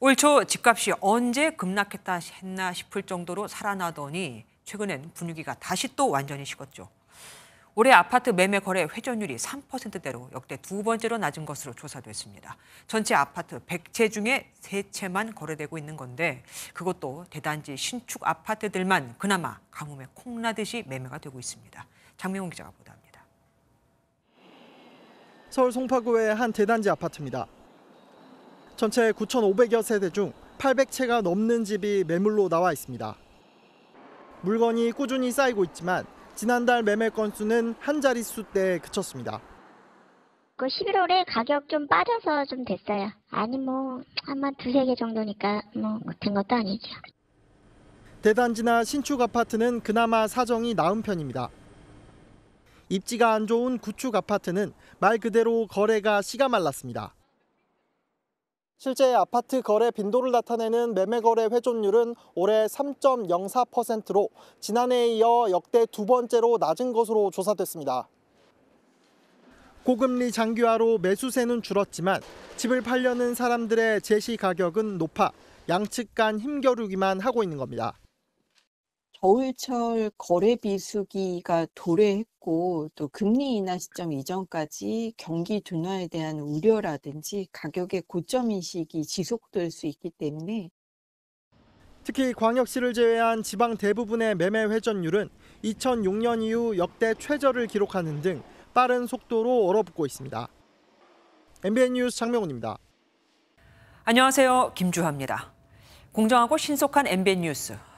올 초 집값이 언제 급락했다 했나 싶을 정도로 살아나더니 최근엔 분위기가 다시 또 완전히 식었죠. 올해 아파트 매매 거래 회전율이 3%대로 역대 두 번째로 낮은 것으로 조사됐습니다. 전체 아파트 100채 중에 3채만 거래되고 있는 건데 그것도 대단지 신축 아파트들만 그나마 가뭄에 콩나듯이 매매가 되고 있습니다. 장명훈 기자가 보도합니다. 서울 송파구의 한 대단지 아파트입니다. 전체 9,500여 세대 중 800채가 넘는 집이 매물로 나와 있습니다. 물건이 꾸준히 쌓이고 있지만 지난달 매매 건수는 한 자릿수대에 그쳤습니다. 그 11월에 가격 좀 빠져서 좀 됐어요. 아니 뭐 아마 두세 개 정도니까 뭐된 뭐 것도 아니죠. 대단지나 신축 아파트는 그나마 사정이 나은 편입니다. 입지가 안 좋은 구축 아파트는 말 그대로 거래가 시가 말랐습니다. 실제 아파트 거래 빈도를 나타내는 매매거래 회전율은 올해 3.04%로 지난해에 이어 역대 두 번째로 낮은 것으로 조사됐습니다. 고금리 장기화로 매수세는 줄었지만 집을 팔려는 사람들의 제시 가격은 높아 양측 간 힘겨루기만 하고 있는 겁니다. 겨울철 거래 비수기가 도래했고 또 금리 인하 시점 이전까지 경기 둔화에 대한 우려라든지 가격의 고점 인식이 지속될 수 있기 때문에 특히 광역시를 제외한 지방 대부분의 매매 회전율은 2006년 이후 역대 최저를 기록하는 등 빠른 속도로 얼어붙고 있습니다. MBN 뉴스 장명훈입니다. 안녕하세요. 김주하입니다. 공정하고 신속한 MBN 뉴스.